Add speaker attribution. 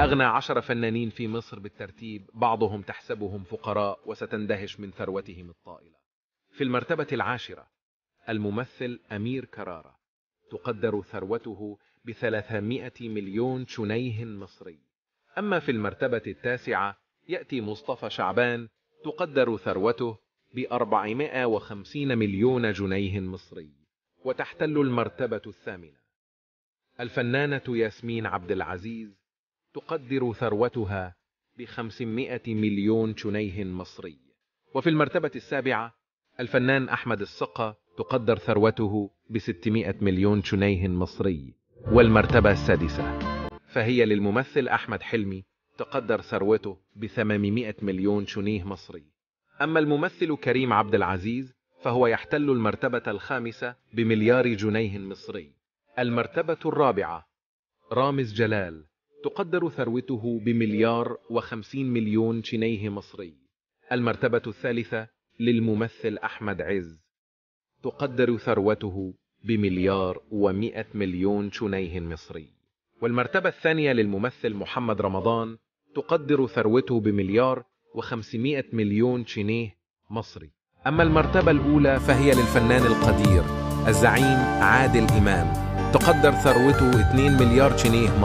Speaker 1: أغنى عشر فنانين في مصر بالترتيب بعضهم تحسبهم فقراء وستندهش من ثروتهم الطائلة في المرتبة العاشرة الممثل أمير كرارة تقدر ثروته بثلاثمائة مليون شنيه مصري أما في المرتبة التاسعة يأتي مصطفى شعبان تقدر ثروته بأربعمائة وخمسين مليون جنيه مصري وتحتل المرتبة الثامنة الفنانة ياسمين عبد العزيز تقدر ثروتها بخمسمائة مليون جنيه مصري وفي المرتبة السابعة الفنان أحمد السقا تقدر ثروته بستمائة مليون جنيه مصري والمرتبة السادسة فهي للممثل أحمد حلمي تقدر ثروته بثمانمائة مليون جنيه مصري أما الممثل كريم عبد العزيز فهو يحتل المرتبة الخامسة بمليار جنيه مصري المرتبة الرابعة رامز جلال تقدر ثروته بمليار وخمسين مليون جنيه مصري المرتبة الثالثة للممثل أحمد عز تقدر ثروته بمليار ومئة مليون جنيه مصري والمرتبة الثانية للممثل محمد رمضان تقدر ثروته بمليار وخمسمائة مليون جنيه مصري أما المرتبة الأولى فهي للفنان القدير الزعيم عادل إمام تقدر ثروته 2 مليار جنيه مصري